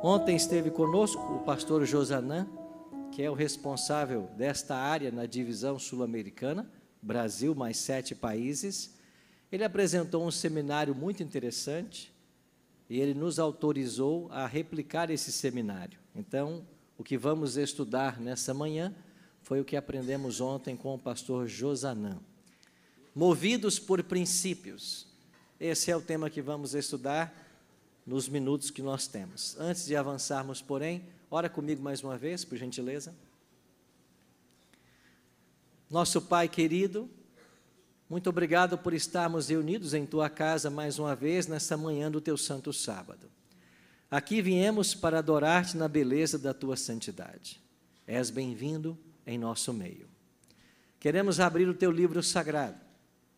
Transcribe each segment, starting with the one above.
Ontem esteve conosco o pastor Josanã, que é o responsável desta área na divisão sul-americana, Brasil mais sete países. Ele apresentou um seminário muito interessante e ele nos autorizou a replicar esse seminário. Então, o que vamos estudar nessa manhã foi o que aprendemos ontem com o pastor Josanã. Movidos por princípios. Esse é o tema que vamos estudar nos minutos que nós temos. Antes de avançarmos, porém, ora comigo mais uma vez, por gentileza. Nosso Pai querido, muito obrigado por estarmos reunidos em tua casa mais uma vez nesta manhã do teu santo sábado. Aqui viemos para adorar-te na beleza da tua santidade. És bem-vindo em nosso meio. Queremos abrir o teu livro sagrado.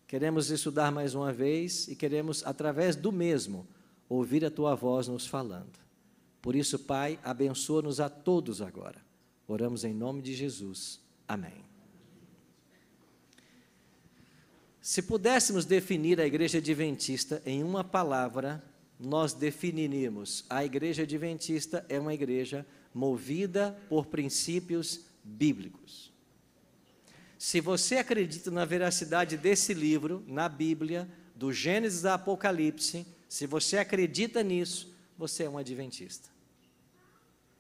Queremos estudar mais uma vez e queremos através do mesmo ouvir a tua voz nos falando. Por isso, Pai, abençoa-nos a todos agora. Oramos em nome de Jesus. Amém. Se pudéssemos definir a igreja adventista em uma palavra, nós definiríamos: a igreja adventista é uma igreja movida por princípios bíblicos. Se você acredita na veracidade desse livro, na Bíblia, do Gênesis a Apocalipse, se você acredita nisso, você é um adventista.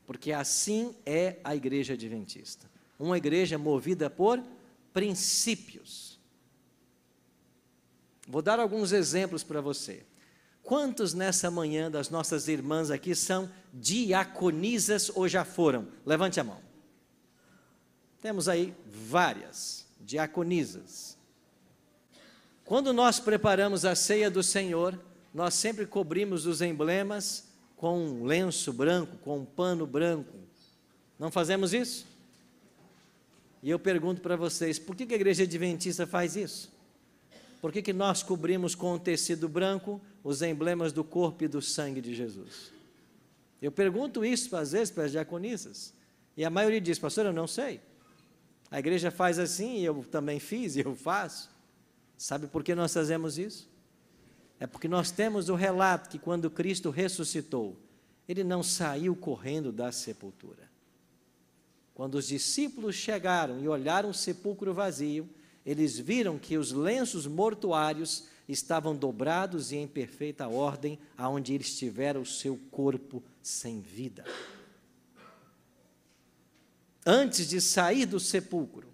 Porque assim é a igreja adventista. Uma igreja movida por princípios. Vou dar alguns exemplos para você. Quantos nessa manhã das nossas irmãs aqui são diaconisas ou já foram? Levante a mão. Temos aí várias diaconisas. Quando nós preparamos a ceia do Senhor, nós sempre cobrimos os emblemas com um lenço branco, com um pano branco. Não fazemos isso? E eu pergunto para vocês, por que a igreja adventista faz isso? Por que, que nós cobrimos com o um tecido branco os emblemas do corpo e do sangue de Jesus? Eu pergunto isso às vezes para as diaconisas, e a maioria diz, pastor, eu não sei. A igreja faz assim, e eu também fiz, e eu faço. Sabe por que nós fazemos isso? É porque nós temos o relato que quando Cristo ressuscitou, ele não saiu correndo da sepultura. Quando os discípulos chegaram e olharam o sepulcro vazio, eles viram que os lenços mortuários estavam dobrados e em perfeita ordem, aonde estivera o seu corpo sem vida. Antes de sair do sepulcro,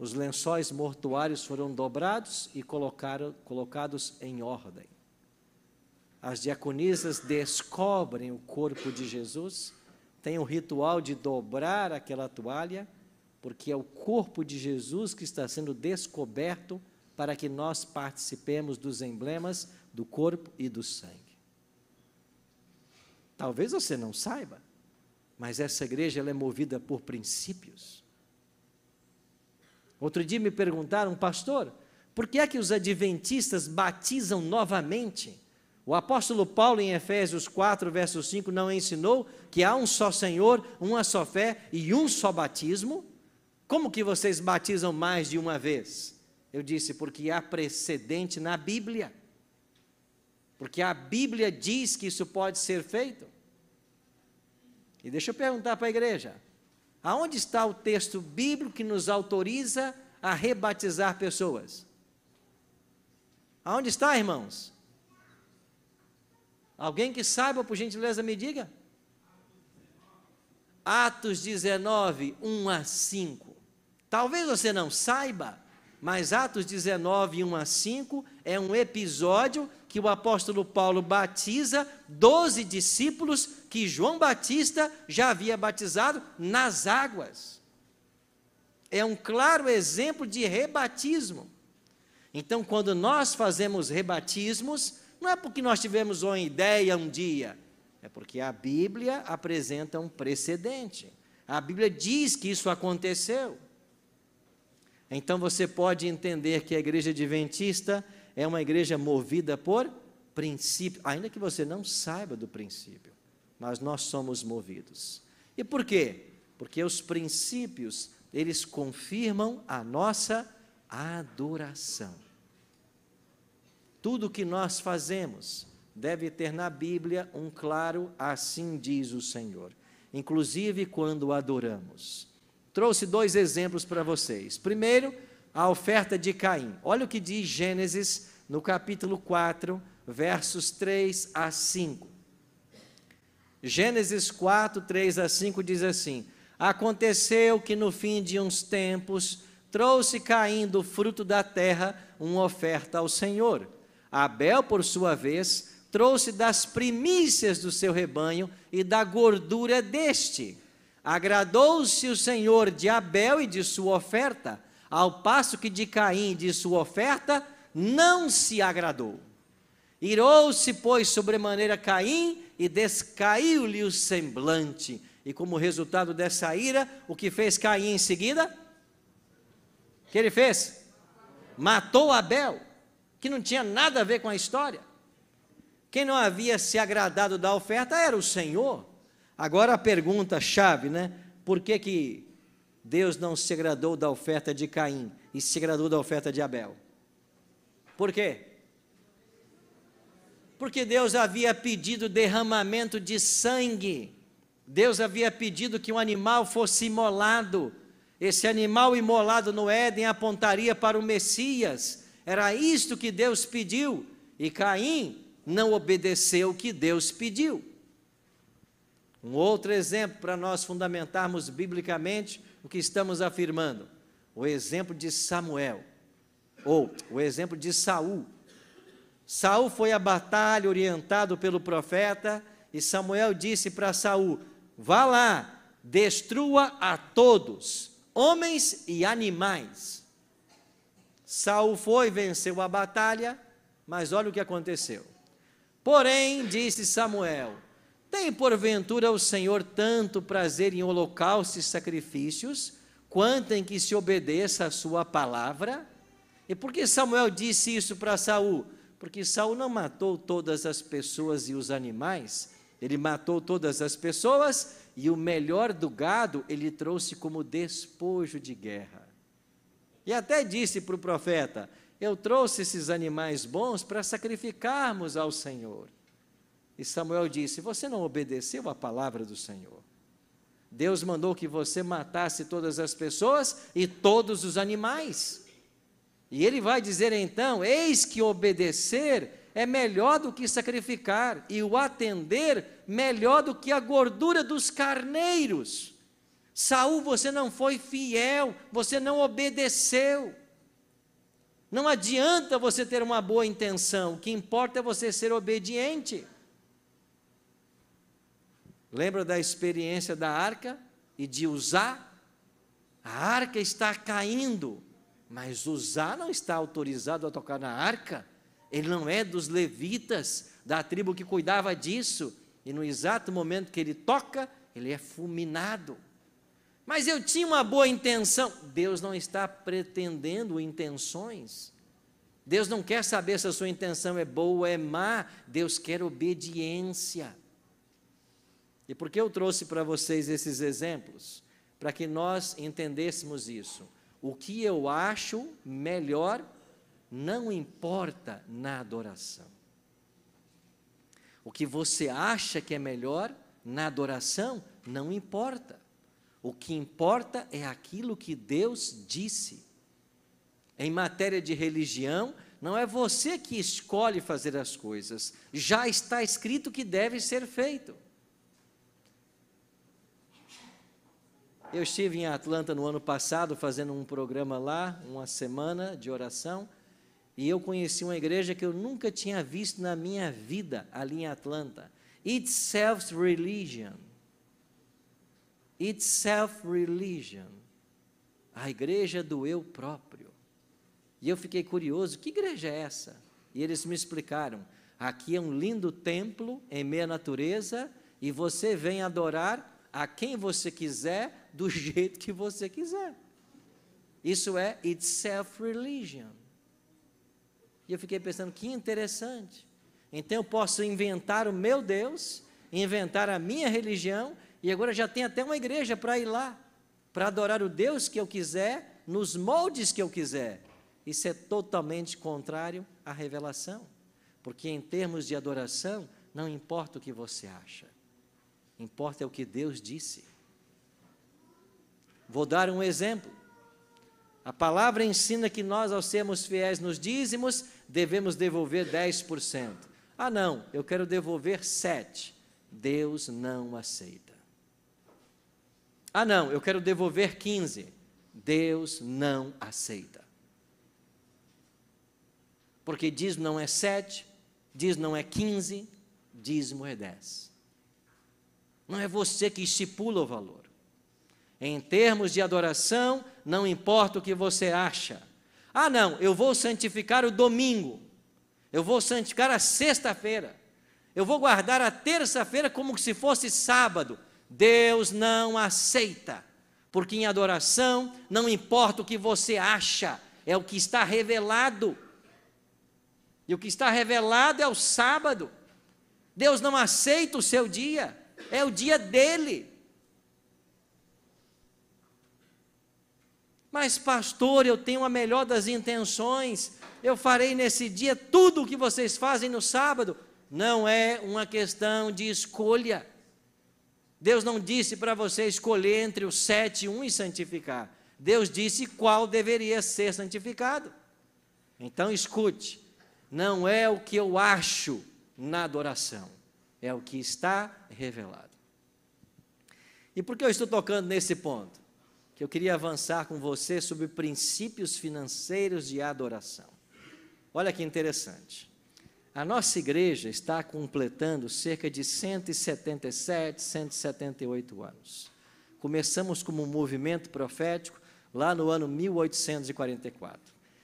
os lençóis mortuários foram dobrados e colocaram, colocados em ordem. As diaconisas descobrem o corpo de Jesus, tem o ritual de dobrar aquela toalha, porque é o corpo de Jesus que está sendo descoberto para que nós participemos dos emblemas do corpo e do sangue. Talvez você não saiba, mas essa igreja é movida por princípios. Outro dia me perguntaram, pastor, por que é que os adventistas batizam novamente? O apóstolo Paulo, em Efésios 4, verso 5, não ensinou que há um só Senhor, uma só fé e um só batismo? Como que vocês batizam mais de uma vez? Eu disse, porque há precedente na Bíblia. Porque a Bíblia diz que isso pode ser feito. E deixa eu perguntar para a igreja: Aonde está o texto bíblico que nos autoriza a rebatizar pessoas? Aonde está, irmãos? Alguém que saiba, por gentileza, me diga. Atos 19, 1 a 5. Talvez você não saiba, mas Atos 19, 1 a 5 é um episódio que o apóstolo Paulo batiza 12 discípulos que João Batista já havia batizado nas águas. É um claro exemplo de rebatismo. Então, quando nós fazemos rebatismos, não é porque nós tivemos uma ideia um dia, é porque a Bíblia apresenta um precedente. A Bíblia diz que isso aconteceu. Então você pode entender que a igreja adventista é uma igreja movida por princípio, ainda que você não saiba do princípio, mas nós somos movidos. E por quê? Porque os princípios, eles confirmam a nossa adoração. Tudo que nós fazemos deve ter na Bíblia um claro assim diz o Senhor, inclusive quando adoramos trouxe dois exemplos para vocês. Primeiro, a oferta de Caim. Olha o que diz Gênesis no capítulo 4, versos 3 a 5. Gênesis 4, 3 a 5 diz assim: Aconteceu que no fim de uns tempos trouxe Caim do fruto da terra uma oferta ao Senhor. Abel, por sua vez, trouxe das primícias do seu rebanho e da gordura deste. Agradou-se o Senhor de Abel e de sua oferta, ao passo que de Caim e de sua oferta não se agradou. Irou-se, pois, sobremaneira Caim e descaiu-lhe o semblante. E como resultado dessa ira, o que fez Caim em seguida? O que ele fez? Matou Abel, que não tinha nada a ver com a história. Quem não havia se agradado da oferta era o Senhor. Agora a pergunta chave, né? Por que, que Deus não se agradou da oferta de Caim e se agradou da oferta de Abel? Por quê? Porque Deus havia pedido derramamento de sangue. Deus havia pedido que um animal fosse imolado. Esse animal imolado no Éden apontaria para o Messias. Era isto que Deus pediu. E Caim não obedeceu o que Deus pediu. Um outro exemplo para nós fundamentarmos biblicamente o que estamos afirmando: o exemplo de Samuel, ou o exemplo de Saul. Saul foi à batalha orientado pelo profeta, e Samuel disse para Saul: Vá lá, destrua a todos, homens e animais. Saul foi, venceu a batalha, mas olha o que aconteceu. Porém, disse Samuel: tem porventura o Senhor tanto prazer em holocaustos e sacrifícios, quanto em que se obedeça a sua palavra? E por que Samuel disse isso para Saul? Porque Saul não matou todas as pessoas e os animais, ele matou todas as pessoas e o melhor do gado ele trouxe como despojo de guerra. E até disse para o profeta: Eu trouxe esses animais bons para sacrificarmos ao Senhor. E Samuel disse: Você não obedeceu à palavra do Senhor. Deus mandou que você matasse todas as pessoas e todos os animais. E ele vai dizer então: Eis que obedecer é melhor do que sacrificar, e o atender melhor do que a gordura dos carneiros. Saul, você não foi fiel, você não obedeceu. Não adianta você ter uma boa intenção, o que importa é você ser obediente. Lembra da experiência da arca e de usar? A arca está caindo, mas Usar não está autorizado a tocar na arca. Ele não é dos levitas, da tribo que cuidava disso. E no exato momento que ele toca, ele é fulminado. Mas eu tinha uma boa intenção. Deus não está pretendendo intenções. Deus não quer saber se a sua intenção é boa ou é má. Deus quer obediência. E por que eu trouxe para vocês esses exemplos? Para que nós entendêssemos isso. O que eu acho melhor não importa na adoração. O que você acha que é melhor na adoração não importa. O que importa é aquilo que Deus disse. Em matéria de religião, não é você que escolhe fazer as coisas, já está escrito que deve ser feito. Eu estive em Atlanta no ano passado fazendo um programa lá, uma semana de oração, e eu conheci uma igreja que eu nunca tinha visto na minha vida ali em Atlanta. It's self-religion. It's self-religion. A igreja do eu próprio. E eu fiquei curioso, que igreja é essa? E eles me explicaram: aqui é um lindo templo em meia natureza, e você vem adorar a quem você quiser, do jeito que você quiser. Isso é itself self-religion. E eu fiquei pensando que interessante. Então eu posso inventar o meu Deus, inventar a minha religião, e agora já tem até uma igreja para ir lá, para adorar o Deus que eu quiser, nos moldes que eu quiser. Isso é totalmente contrário à revelação, porque em termos de adoração, não importa o que você acha. Importa é o que Deus disse. Vou dar um exemplo. A palavra ensina que nós, ao sermos fiéis nos dízimos, devemos devolver 10%. Ah, não, eu quero devolver 7%. Deus não aceita. Ah, não, eu quero devolver 15%. Deus não aceita. Porque dízimo não é 7, dízimo não é 15, dízimo é 10. Não é você que estipula o valor. Em termos de adoração, não importa o que você acha. Ah, não, eu vou santificar o domingo. Eu vou santificar a sexta-feira. Eu vou guardar a terça-feira como se fosse sábado. Deus não aceita. Porque em adoração, não importa o que você acha, é o que está revelado. E o que está revelado é o sábado. Deus não aceita o seu dia. É o dia dele. Mas, pastor, eu tenho a melhor das intenções, eu farei nesse dia tudo o que vocês fazem no sábado. Não é uma questão de escolha. Deus não disse para você escolher entre os sete e um e santificar. Deus disse qual deveria ser santificado. Então escute, não é o que eu acho na adoração é o que está revelado. E por que eu estou tocando nesse ponto? Que eu queria avançar com você sobre princípios financeiros de adoração. Olha que interessante. A nossa igreja está completando cerca de 177, 178 anos. Começamos como um movimento profético lá no ano 1844.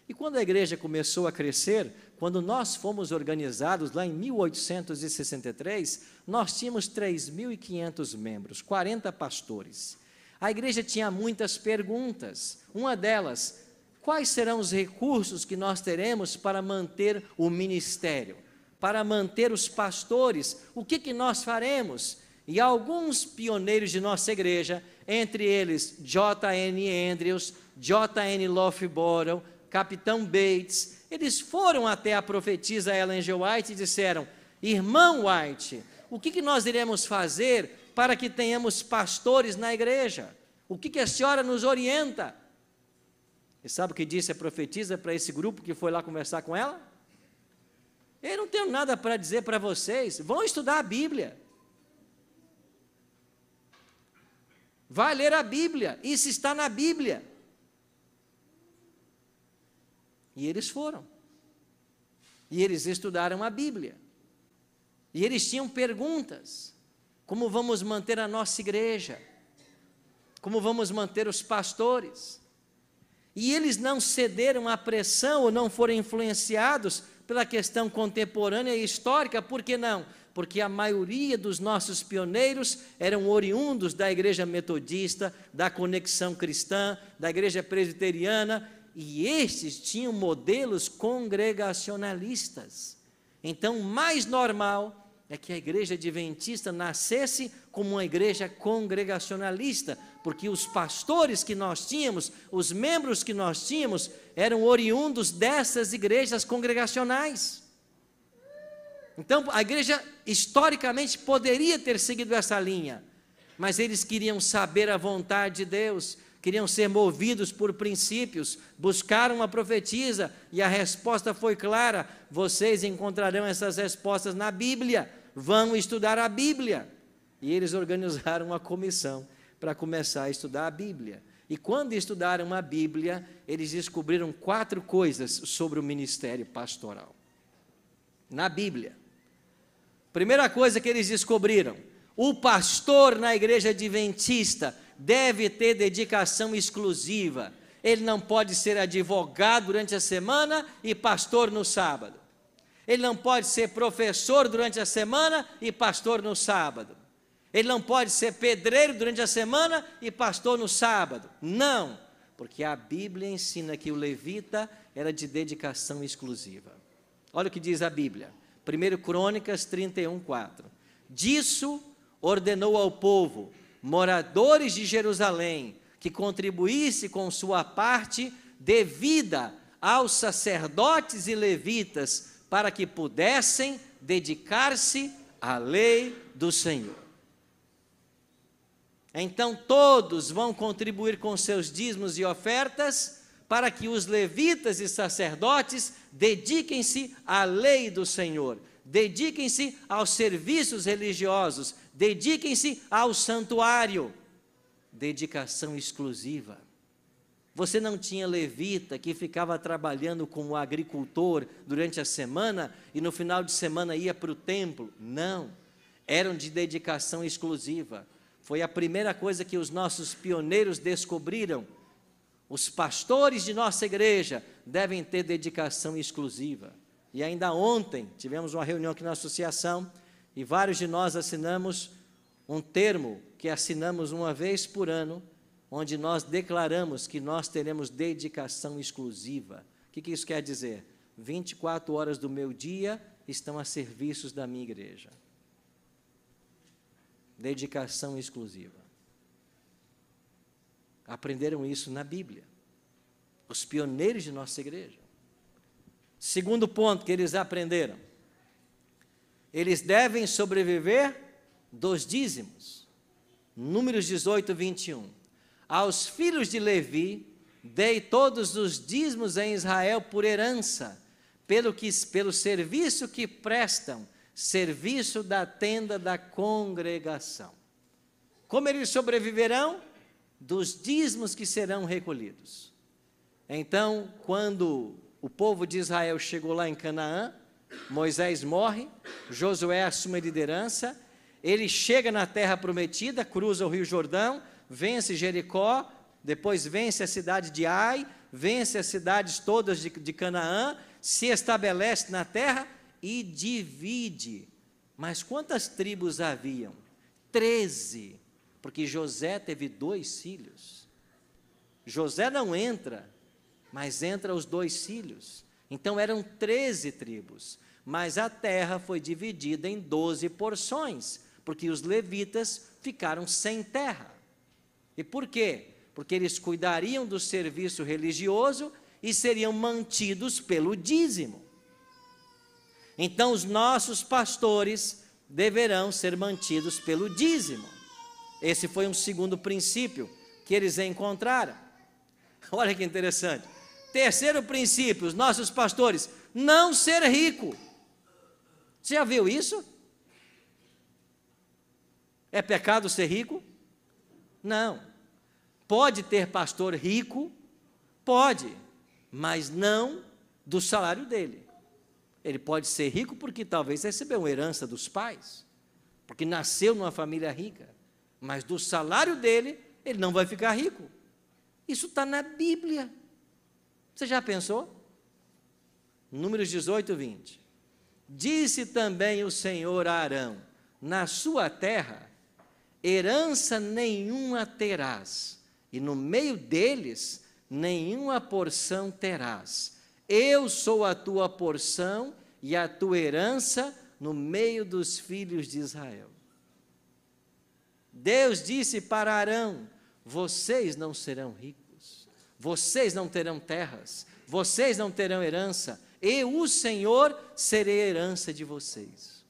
E quando a igreja começou a crescer, quando nós fomos organizados lá em 1863, nós tínhamos 3.500 membros, 40 pastores. A igreja tinha muitas perguntas. Uma delas, quais serão os recursos que nós teremos para manter o ministério? Para manter os pastores? O que, que nós faremos? E alguns pioneiros de nossa igreja, entre eles J.N. Andrews, J.N. Loughborough, Capitão Bates, eles foram até a profetisa Ellen G. White e disseram: Irmão White, o que, que nós iremos fazer para que tenhamos pastores na igreja? O que, que a senhora nos orienta? E sabe o que disse a profetisa para esse grupo que foi lá conversar com ela? Eu não tenho nada para dizer para vocês, vão estudar a Bíblia. Vai ler a Bíblia, isso está na Bíblia. E eles foram. E eles estudaram a Bíblia. E eles tinham perguntas: como vamos manter a nossa igreja? Como vamos manter os pastores? E eles não cederam à pressão ou não foram influenciados pela questão contemporânea e histórica, por que não? Porque a maioria dos nossos pioneiros eram oriundos da igreja metodista, da conexão cristã, da igreja presbiteriana, e estes tinham modelos congregacionalistas. Então, mais normal é que a igreja adventista nascesse como uma igreja congregacionalista, porque os pastores que nós tínhamos, os membros que nós tínhamos, eram oriundos dessas igrejas congregacionais. Então, a igreja historicamente poderia ter seguido essa linha, mas eles queriam saber a vontade de Deus, queriam ser movidos por princípios, buscaram uma profetisa e a resposta foi clara. Vocês encontrarão essas respostas na Bíblia. Vão estudar a Bíblia. E eles organizaram uma comissão para começar a estudar a Bíblia. E quando estudaram a Bíblia, eles descobriram quatro coisas sobre o ministério pastoral. Na Bíblia. Primeira coisa que eles descobriram: o pastor na igreja adventista deve ter dedicação exclusiva. Ele não pode ser advogado durante a semana e pastor no sábado. Ele não pode ser professor durante a semana e pastor no sábado. Ele não pode ser pedreiro durante a semana e pastor no sábado. Não, porque a Bíblia ensina que o levita era de dedicação exclusiva. Olha o que diz a Bíblia. 1 Crônicas 31, 4. Disso ordenou ao povo: moradores de Jerusalém, que contribuísse com sua parte devida aos sacerdotes e levitas, para que pudessem dedicar-se à lei do Senhor. Então todos vão contribuir com seus dízimos e ofertas, para que os levitas e sacerdotes dediquem-se à lei do Senhor, dediquem-se aos serviços religiosos, dediquem-se ao santuário. Dedicação exclusiva. Você não tinha levita que ficava trabalhando como agricultor durante a semana e no final de semana ia para o templo. Não. Eram de dedicação exclusiva. Foi a primeira coisa que os nossos pioneiros descobriram. Os pastores de nossa igreja devem ter dedicação exclusiva. E ainda ontem tivemos uma reunião aqui na associação e vários de nós assinamos um termo que assinamos uma vez por ano, onde nós declaramos que nós teremos dedicação exclusiva. O que, que isso quer dizer? 24 horas do meu dia estão a serviços da minha igreja. Dedicação exclusiva. Aprenderam isso na Bíblia. Os pioneiros de nossa igreja. Segundo ponto que eles aprenderam eles devem sobreviver dos dízimos. Números 18, 21. Aos filhos de Levi dei todos os dízimos em Israel por herança, pelo, que, pelo serviço que prestam, serviço da tenda da congregação. Como eles sobreviverão? Dos dízimos que serão recolhidos. Então, quando o povo de Israel chegou lá em Canaã, Moisés morre, Josué assume a liderança, ele chega na terra prometida, cruza o Rio Jordão, vence Jericó, depois vence a cidade de Ai, vence as cidades todas de, de Canaã, se estabelece na terra e divide. Mas quantas tribos haviam? Treze, porque José teve dois filhos. José não entra, mas entra os dois filhos. Então eram treze tribos mas a terra foi dividida em doze porções, porque os levitas ficaram sem terra. E por quê? Porque eles cuidariam do serviço religioso e seriam mantidos pelo dízimo. Então, os nossos pastores deverão ser mantidos pelo dízimo. Esse foi um segundo princípio que eles encontraram. Olha que interessante. Terceiro princípio, os nossos pastores, não ser rico. Você já viu isso? É pecado ser rico? Não. Pode ter pastor rico? Pode, mas não do salário dele. Ele pode ser rico porque talvez recebeu uma herança dos pais, porque nasceu numa família rica, mas do salário dele, ele não vai ficar rico. Isso está na Bíblia. Você já pensou? Números 18, 20. Disse também o Senhor a Arão: Na sua terra, herança nenhuma terás, e no meio deles, nenhuma porção terás. Eu sou a tua porção e a tua herança no meio dos filhos de Israel. Deus disse para Arão: Vocês não serão ricos, vocês não terão terras, vocês não terão herança, e o Senhor serei a herança de vocês.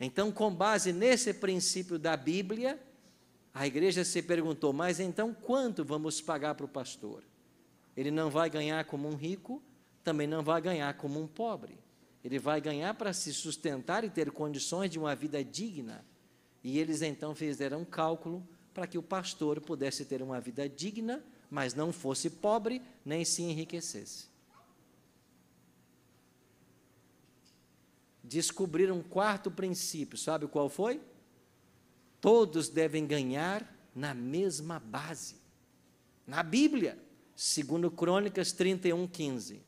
Então, com base nesse princípio da Bíblia, a igreja se perguntou: mas então quanto vamos pagar para o pastor? Ele não vai ganhar como um rico, também não vai ganhar como um pobre. Ele vai ganhar para se sustentar e ter condições de uma vida digna. E eles então fizeram um cálculo para que o pastor pudesse ter uma vida digna mas não fosse pobre nem se enriquecesse. Descobriram um quarto princípio, sabe qual foi? Todos devem ganhar na mesma base. Na Bíblia, segundo Crônicas 31, 15.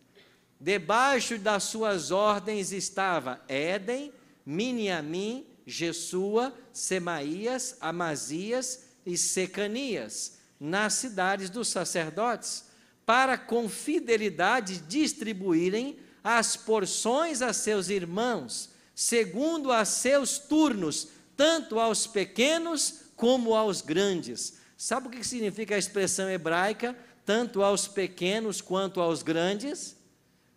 Debaixo das suas ordens estava Éden, Miniamim, Jesua, Semaías, Amazias e Secanias nas cidades dos sacerdotes, para com fidelidade distribuírem as porções a seus irmãos, segundo a seus turnos, tanto aos pequenos como aos grandes. Sabe o que significa a expressão hebraica, tanto aos pequenos quanto aos grandes?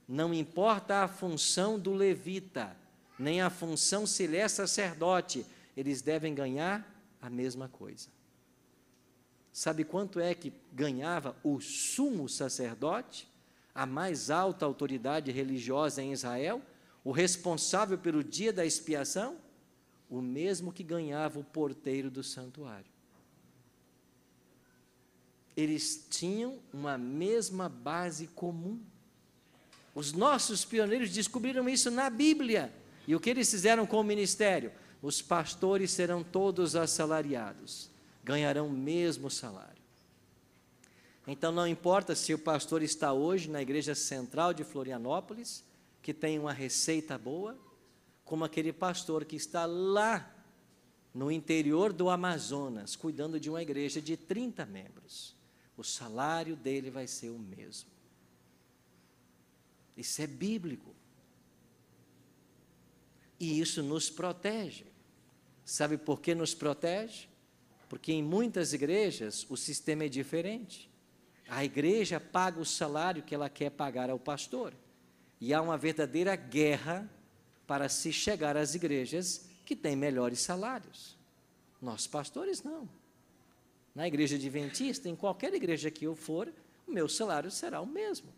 Não importa a função do levita, nem a função se ele é sacerdote, eles devem ganhar a mesma coisa. Sabe quanto é que ganhava o sumo sacerdote, a mais alta autoridade religiosa em Israel, o responsável pelo dia da expiação? O mesmo que ganhava o porteiro do santuário. Eles tinham uma mesma base comum. Os nossos pioneiros descobriram isso na Bíblia. E o que eles fizeram com o ministério? Os pastores serão todos assalariados ganharão o mesmo salário. Então, não importa se o pastor está hoje na igreja central de Florianópolis, que tem uma receita boa, como aquele pastor que está lá no interior do Amazonas, cuidando de uma igreja de 30 membros. O salário dele vai ser o mesmo. Isso é bíblico. E isso nos protege. Sabe por que nos protege? Porque em muitas igrejas o sistema é diferente. A igreja paga o salário que ela quer pagar ao pastor. E há uma verdadeira guerra para se chegar às igrejas que têm melhores salários. Nós, pastores, não. Na igreja adventista, em qualquer igreja que eu for, o meu salário será o mesmo.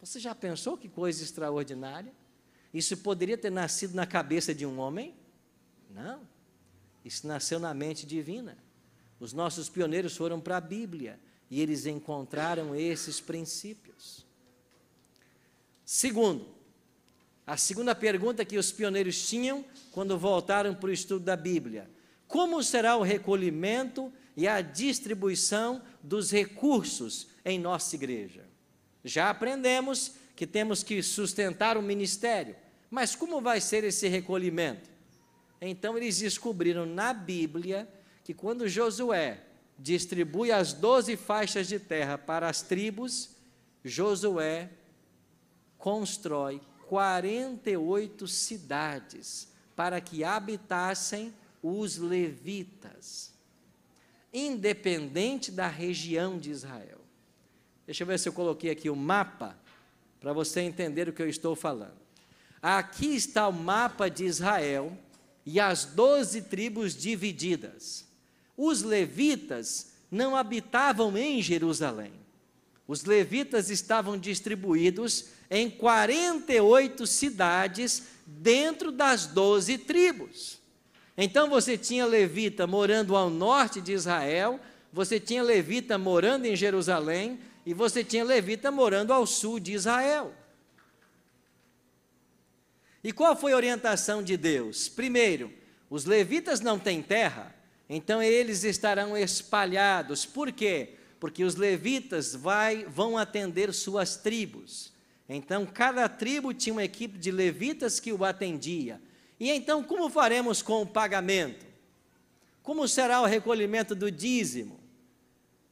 Você já pensou que coisa extraordinária? Isso poderia ter nascido na cabeça de um homem? Não. Isso nasceu na mente divina. Os nossos pioneiros foram para a Bíblia e eles encontraram esses princípios. Segundo, a segunda pergunta que os pioneiros tinham quando voltaram para o estudo da Bíblia: como será o recolhimento e a distribuição dos recursos em nossa igreja? Já aprendemos que temos que sustentar o ministério, mas como vai ser esse recolhimento? Então eles descobriram na Bíblia que quando Josué distribui as doze faixas de terra para as tribos, Josué constrói 48 cidades para que habitassem os levitas, independente da região de Israel. Deixa eu ver se eu coloquei aqui o mapa para você entender o que eu estou falando. Aqui está o mapa de Israel e as doze tribos divididas. Os levitas não habitavam em Jerusalém. Os levitas estavam distribuídos em 48 cidades dentro das doze tribos. Então você tinha levita morando ao norte de Israel, você tinha levita morando em Jerusalém e você tinha levita morando ao sul de Israel. E qual foi a orientação de Deus? Primeiro, os levitas não têm terra, então eles estarão espalhados. Por quê? Porque os levitas vai, vão atender suas tribos. Então, cada tribo tinha uma equipe de levitas que o atendia. E então, como faremos com o pagamento? Como será o recolhimento do dízimo?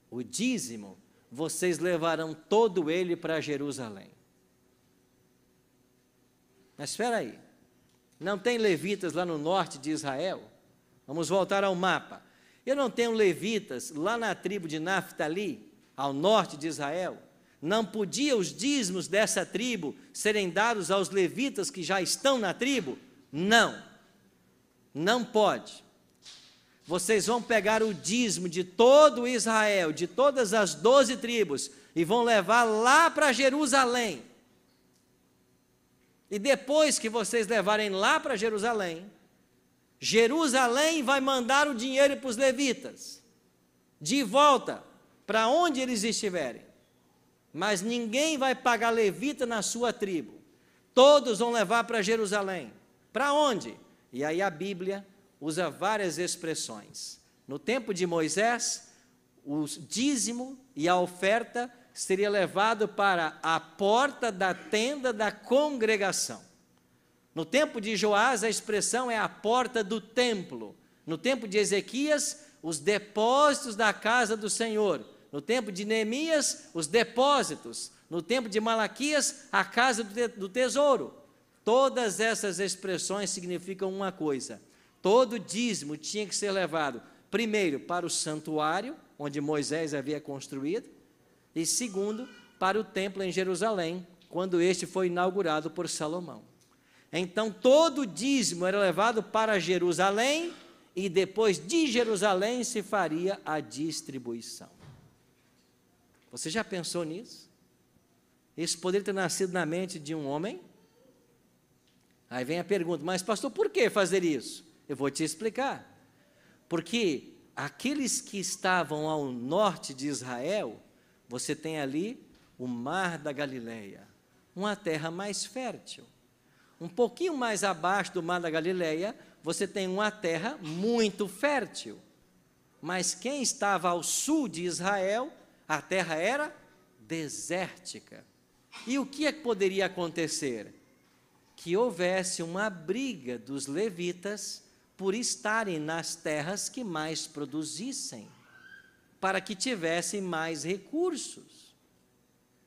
O dízimo, vocês levarão todo ele para Jerusalém. Mas espera aí. Não tem levitas lá no norte de Israel? Vamos voltar ao mapa. Eu não tenho levitas lá na tribo de Naphtali, ao norte de Israel? Não podia os dízimos dessa tribo serem dados aos levitas que já estão na tribo? Não. Não pode vocês vão pegar o dízimo de todo Israel, de todas as doze tribos, e vão levar lá para Jerusalém. E depois que vocês levarem lá para Jerusalém, Jerusalém vai mandar o dinheiro para os levitas, de volta para onde eles estiverem. Mas ninguém vai pagar levita na sua tribo. Todos vão levar para Jerusalém. Para onde? E aí a Bíblia usa várias expressões. No tempo de Moisés, o dízimo e a oferta seria levado para a porta da tenda da congregação. No tempo de Joás, a expressão é a porta do templo. No tempo de Ezequias, os depósitos da casa do Senhor. No tempo de Neemias, os depósitos. No tempo de Malaquias, a casa do tesouro. Todas essas expressões significam uma coisa: todo dízimo tinha que ser levado, primeiro, para o santuário, onde Moisés havia construído, e segundo, para o templo em Jerusalém, quando este foi inaugurado por Salomão. Então todo o dízimo era levado para Jerusalém e depois de Jerusalém se faria a distribuição. Você já pensou nisso? Isso poderia ter nascido na mente de um homem? Aí vem a pergunta, mas pastor, por que fazer isso? Eu vou te explicar. Porque aqueles que estavam ao norte de Israel você tem ali o Mar da Galileia, uma terra mais fértil. Um pouquinho mais abaixo do Mar da Galileia, você tem uma terra muito fértil. Mas quem estava ao sul de Israel, a terra era desértica. E o que, é que poderia acontecer? Que houvesse uma briga dos levitas por estarem nas terras que mais produzissem para que tivessem mais recursos.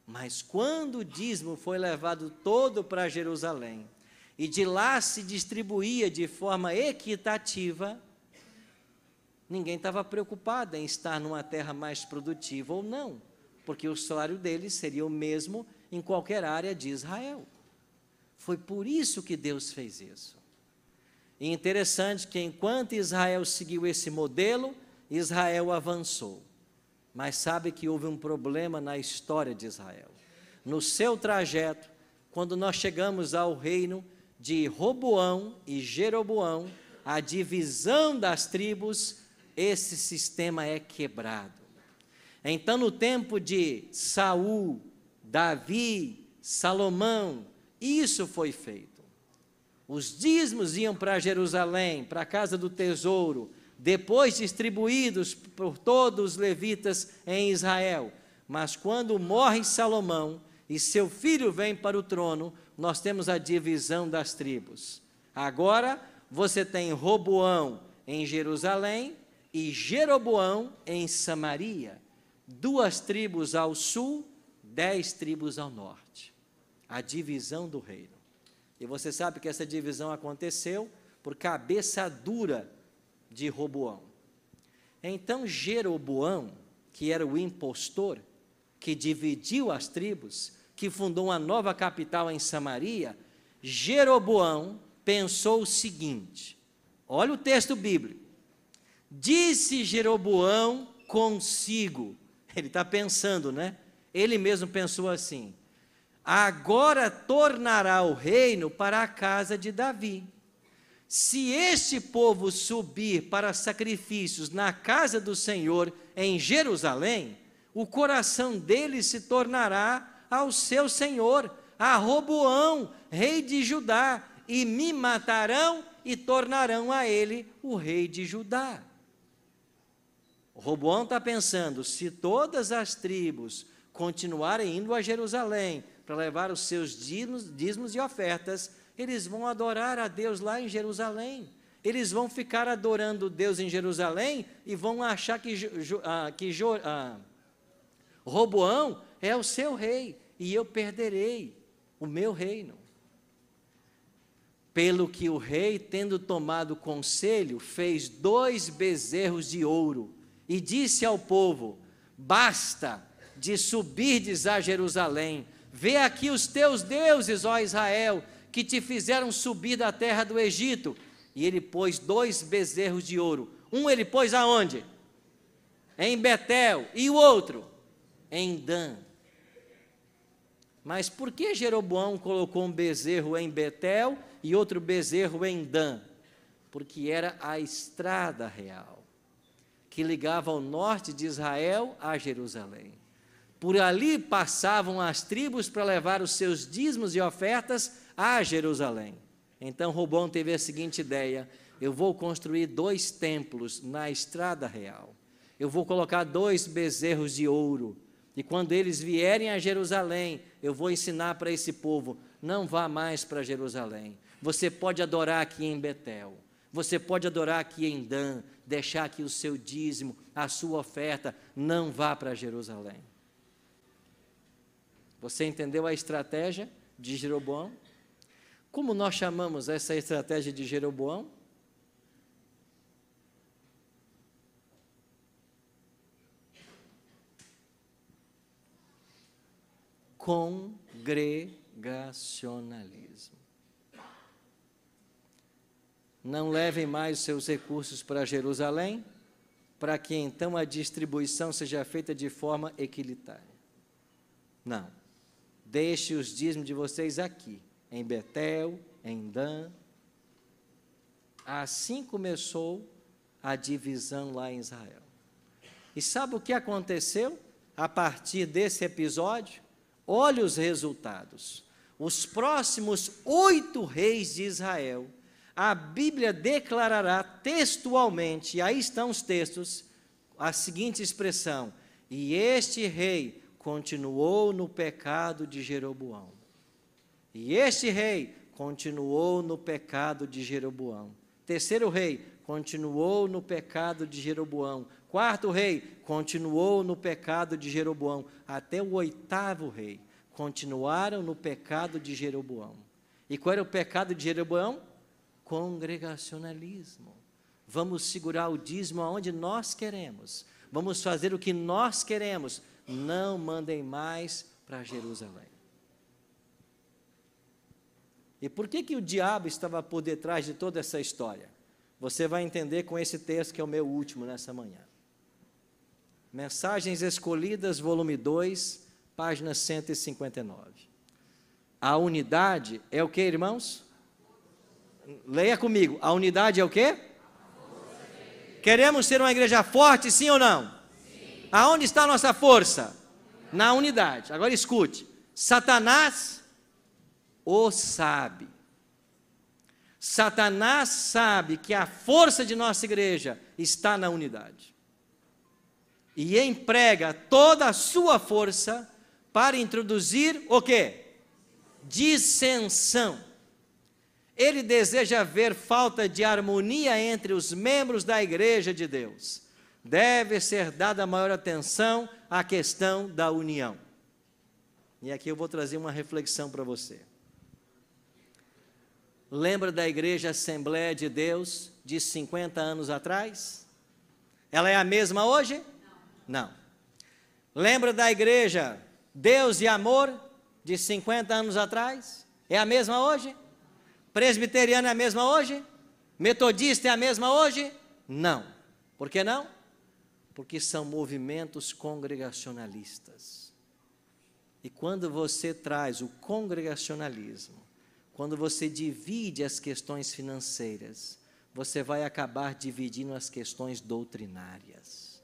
Mas quando o dízimo foi levado todo para Jerusalém, e de lá se distribuía de forma equitativa, ninguém estava preocupado em estar numa terra mais produtiva ou não, porque o salário deles seria o mesmo em qualquer área de Israel. Foi por isso que Deus fez isso. E interessante que enquanto Israel seguiu esse modelo, Israel avançou mas sabe que houve um problema na história de Israel. No seu trajeto, quando nós chegamos ao reino de Roboão e Jeroboão, a divisão das tribos, esse sistema é quebrado. Então, no tempo de Saul, Davi, Salomão, isso foi feito. Os dízimos iam para Jerusalém, para a casa do tesouro, depois distribuídos por todos os levitas em Israel. Mas quando morre Salomão e seu filho vem para o trono, nós temos a divisão das tribos. Agora você tem Roboão em Jerusalém e Jeroboão em Samaria. Duas tribos ao sul, dez tribos ao norte. A divisão do reino. E você sabe que essa divisão aconteceu por cabeça dura de Roboão. Então Jeroboão, que era o impostor, que dividiu as tribos, que fundou uma nova capital em Samaria, Jeroboão pensou o seguinte: olha o texto bíblico. Disse Jeroboão consigo, ele está pensando, né? Ele mesmo pensou assim: agora tornará o reino para a casa de Davi se este povo subir para sacrifícios na casa do Senhor em Jerusalém, o coração dele se tornará ao seu senhor, a Roboão, rei de Judá, e me matarão e tornarão a ele o rei de Judá. O Roboão está pensando: se todas as tribos continuarem indo a Jerusalém para levar os seus dízimos e ofertas, eles vão adorar a Deus lá em Jerusalém. Eles vão ficar adorando Deus em Jerusalém e vão achar que, ah, que ah, Roboão é o seu rei e eu perderei o meu reino. Pelo que o rei, tendo tomado conselho, fez dois bezerros de ouro e disse ao povo: Basta de subirdes a Jerusalém, vê aqui os teus deuses, ó Israel, que te fizeram subir da terra do Egito. E ele pôs dois bezerros de ouro. Um ele pôs aonde? Em Betel. E o outro? Em Dan. Mas por que Jeroboão colocou um bezerro em Betel e outro bezerro em Dan? Porque era a estrada real que ligava o norte de Israel a Jerusalém. Por ali passavam as tribos para levar os seus dízimos e ofertas a Jerusalém. Então Robão teve a seguinte ideia: eu vou construir dois templos na estrada real. Eu vou colocar dois bezerros de ouro. E quando eles vierem a Jerusalém, eu vou ensinar para esse povo: não vá mais para Jerusalém. Você pode adorar aqui em Betel. Você pode adorar aqui em Dan, deixar aqui o seu dízimo, a sua oferta, não vá para Jerusalém. Você entendeu a estratégia de Jeroboão? Como nós chamamos essa estratégia de Jeroboão? Congregacionalismo. Não levem mais seus recursos para Jerusalém, para que então a distribuição seja feita de forma equilitária. Não. Deixe os dízimos de vocês aqui em Betel, em Dan. Assim começou a divisão lá em Israel. E sabe o que aconteceu a partir desse episódio? Olha os resultados. Os próximos oito reis de Israel, a Bíblia declarará textualmente, e aí estão os textos, a seguinte expressão: E este rei continuou no pecado de Jeroboão. E esse rei continuou no pecado de Jeroboão. Terceiro rei continuou no pecado de Jeroboão. Quarto rei continuou no pecado de Jeroboão. Até o oitavo rei continuaram no pecado de Jeroboão. E qual era o pecado de Jeroboão? Congregacionalismo. Vamos segurar o dízimo aonde nós queremos. Vamos fazer o que nós queremos. Não mandem mais para Jerusalém. E por que, que o diabo estava por detrás de toda essa história? Você vai entender com esse texto que é o meu último nessa manhã. Mensagens Escolhidas, volume 2, página 159. A unidade é o que, irmãos? Leia comigo. A unidade é o que? Queremos ser uma igreja forte, sim ou não? Sim. Aonde está a nossa força? Na unidade. Agora escute: Satanás o sabe. Satanás sabe que a força de nossa igreja está na unidade. E emprega toda a sua força para introduzir o quê? Dissensão. Ele deseja ver falta de harmonia entre os membros da igreja de Deus. Deve ser dada maior atenção à questão da união. E aqui eu vou trazer uma reflexão para você. Lembra da Igreja Assembleia de Deus de 50 anos atrás? Ela é a mesma hoje? Não. Lembra da Igreja Deus e Amor de 50 anos atrás? É a mesma hoje? Presbiteriana é a mesma hoje? Metodista é a mesma hoje? Não. Por que não? Porque são movimentos congregacionalistas. E quando você traz o congregacionalismo quando você divide as questões financeiras, você vai acabar dividindo as questões doutrinárias.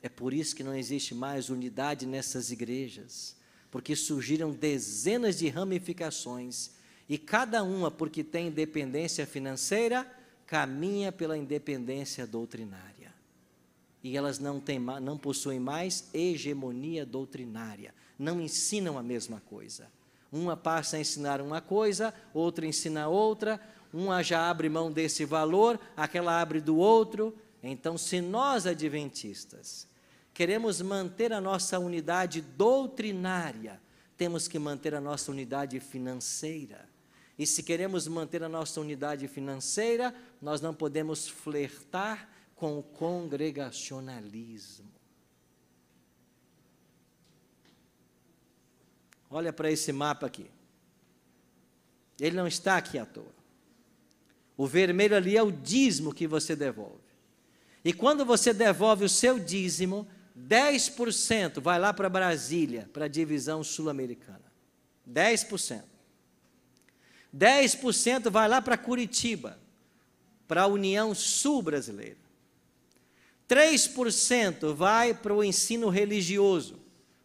É por isso que não existe mais unidade nessas igrejas, porque surgiram dezenas de ramificações e cada uma, porque tem independência financeira, caminha pela independência doutrinária. E elas não, têm, não possuem mais hegemonia doutrinária, não ensinam a mesma coisa. Uma passa a ensinar uma coisa, outra ensina outra, uma já abre mão desse valor, aquela abre do outro. Então, se nós adventistas queremos manter a nossa unidade doutrinária, temos que manter a nossa unidade financeira. E se queremos manter a nossa unidade financeira, nós não podemos flertar com o congregacionalismo. Olha para esse mapa aqui. Ele não está aqui à toa. O vermelho ali é o dízimo que você devolve. E quando você devolve o seu dízimo, 10% vai lá para Brasília, para a divisão sul-americana. 10%. 10% vai lá para Curitiba, para a União Sul-Brasileira. 3% vai para o ensino religioso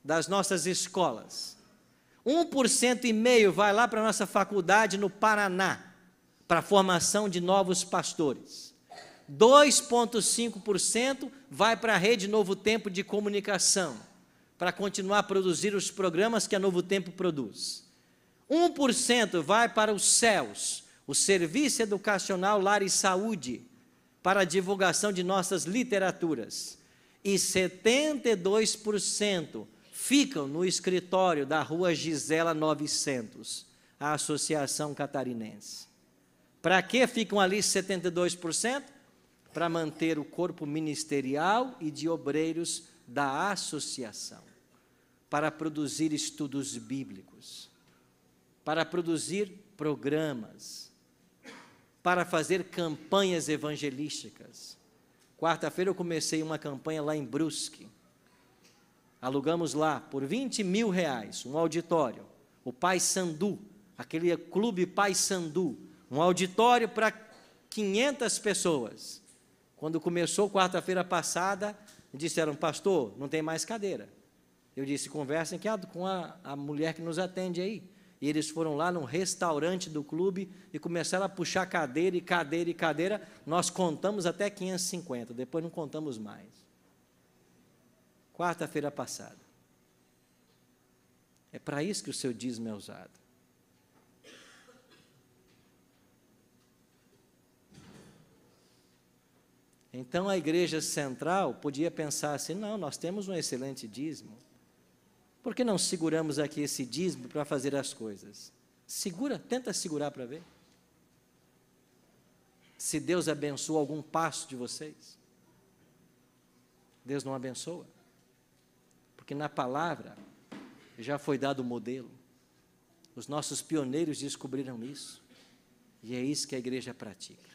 das nossas escolas. 1% e meio vai lá para a nossa faculdade no Paraná, para a formação de novos pastores. 2,5% vai para a rede Novo Tempo de Comunicação, para continuar a produzir os programas que a Novo Tempo produz. 1% vai para os céus, o Serviço Educacional Lar e Saúde, para a divulgação de nossas literaturas. E 72% ficam no escritório da rua Gisela 900, a Associação Catarinense. Para que ficam ali 72%? Para manter o corpo ministerial e de obreiros da associação, para produzir estudos bíblicos, para produzir programas, para fazer campanhas evangelísticas. Quarta-feira eu comecei uma campanha lá em Brusque Alugamos lá por 20 mil reais um auditório, o Pai Sandu, aquele clube Pai Sandu, um auditório para 500 pessoas. Quando começou quarta-feira passada, disseram, pastor, não tem mais cadeira. Eu disse, conversem ah, com a, a mulher que nos atende aí. E eles foram lá no restaurante do clube e começaram a puxar cadeira e cadeira e cadeira. Nós contamos até 550, depois não contamos mais quarta-feira passada. É para isso que o seu dízimo é usado. Então a igreja central podia pensar assim: não, nós temos um excelente dízimo. Por que não seguramos aqui esse dízimo para fazer as coisas? Segura, tenta segurar para ver. Se Deus abençoa algum passo de vocês, Deus não abençoa. Porque na palavra já foi dado o modelo. Os nossos pioneiros descobriram isso. E é isso que a igreja pratica.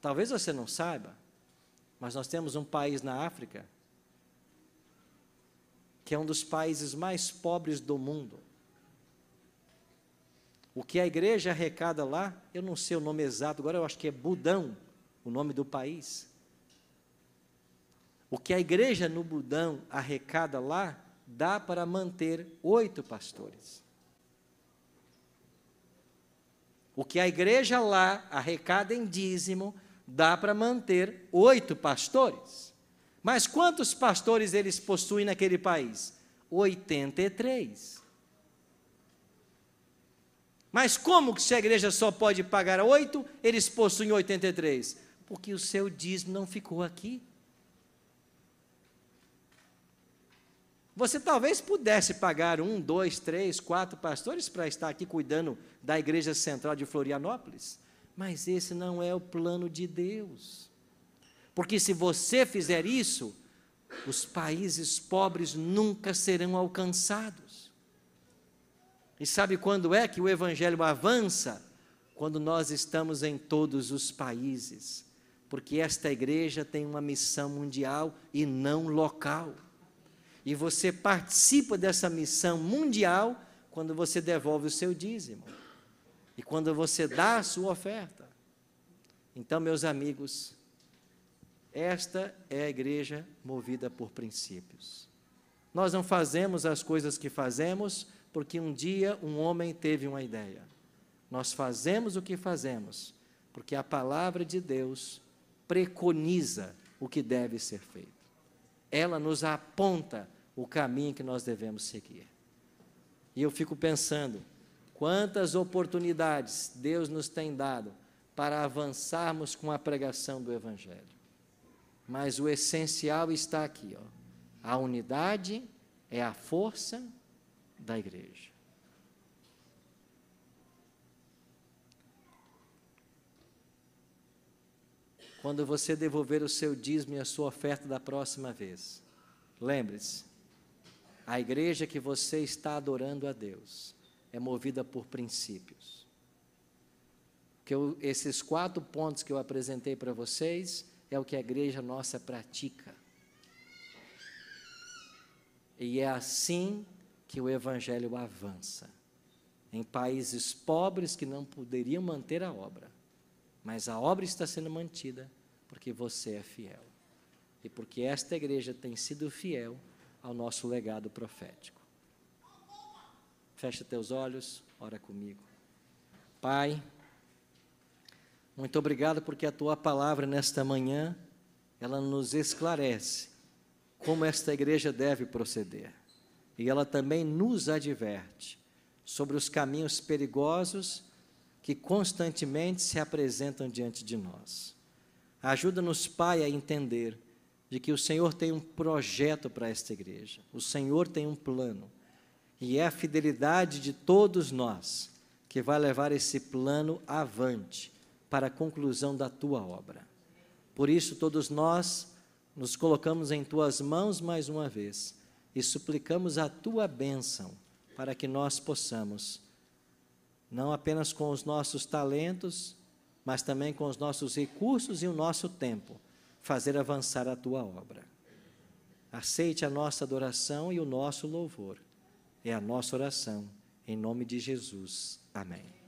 Talvez você não saiba, mas nós temos um país na África que é um dos países mais pobres do mundo. O que a igreja arrecada lá, eu não sei o nome exato, agora eu acho que é Budão, o nome do país. O que a igreja no Budão arrecada lá dá para manter oito pastores. O que a igreja lá arrecada em dízimo dá para manter oito pastores. Mas quantos pastores eles possuem naquele país? 83. Mas como que se a igreja só pode pagar oito, eles possuem 83? Porque o seu dízimo não ficou aqui. Você talvez pudesse pagar um, dois, três, quatro pastores para estar aqui cuidando da igreja central de Florianópolis, mas esse não é o plano de Deus. Porque se você fizer isso, os países pobres nunca serão alcançados. E sabe quando é que o evangelho avança? Quando nós estamos em todos os países, porque esta igreja tem uma missão mundial e não local. E você participa dessa missão mundial quando você devolve o seu dízimo e quando você dá a sua oferta. Então, meus amigos, esta é a igreja movida por princípios. Nós não fazemos as coisas que fazemos porque um dia um homem teve uma ideia. Nós fazemos o que fazemos porque a palavra de Deus preconiza o que deve ser feito ela nos aponta o caminho que nós devemos seguir. E eu fico pensando, quantas oportunidades Deus nos tem dado para avançarmos com a pregação do Evangelho. Mas o essencial está aqui, ó. A unidade é a força da igreja. quando você devolver o seu dízimo e a sua oferta da próxima vez. Lembre-se, a igreja que você está adorando a Deus é movida por princípios. Que eu, esses quatro pontos que eu apresentei para vocês é o que a igreja nossa pratica. E é assim que o evangelho avança em países pobres que não poderiam manter a obra mas a obra está sendo mantida porque você é fiel. E porque esta igreja tem sido fiel ao nosso legado profético. Fecha teus olhos, ora comigo. Pai, muito obrigado porque a tua palavra nesta manhã, ela nos esclarece como esta igreja deve proceder. E ela também nos adverte sobre os caminhos perigosos que constantemente se apresentam diante de nós. Ajuda-nos, Pai, a entender de que o Senhor tem um projeto para esta igreja, o Senhor tem um plano, e é a fidelidade de todos nós que vai levar esse plano avante para a conclusão da tua obra. Por isso, todos nós nos colocamos em tuas mãos mais uma vez e suplicamos a tua bênção para que nós possamos não apenas com os nossos talentos, mas também com os nossos recursos e o nosso tempo, fazer avançar a tua obra. Aceite a nossa adoração e o nosso louvor. É a nossa oração, em nome de Jesus. Amém.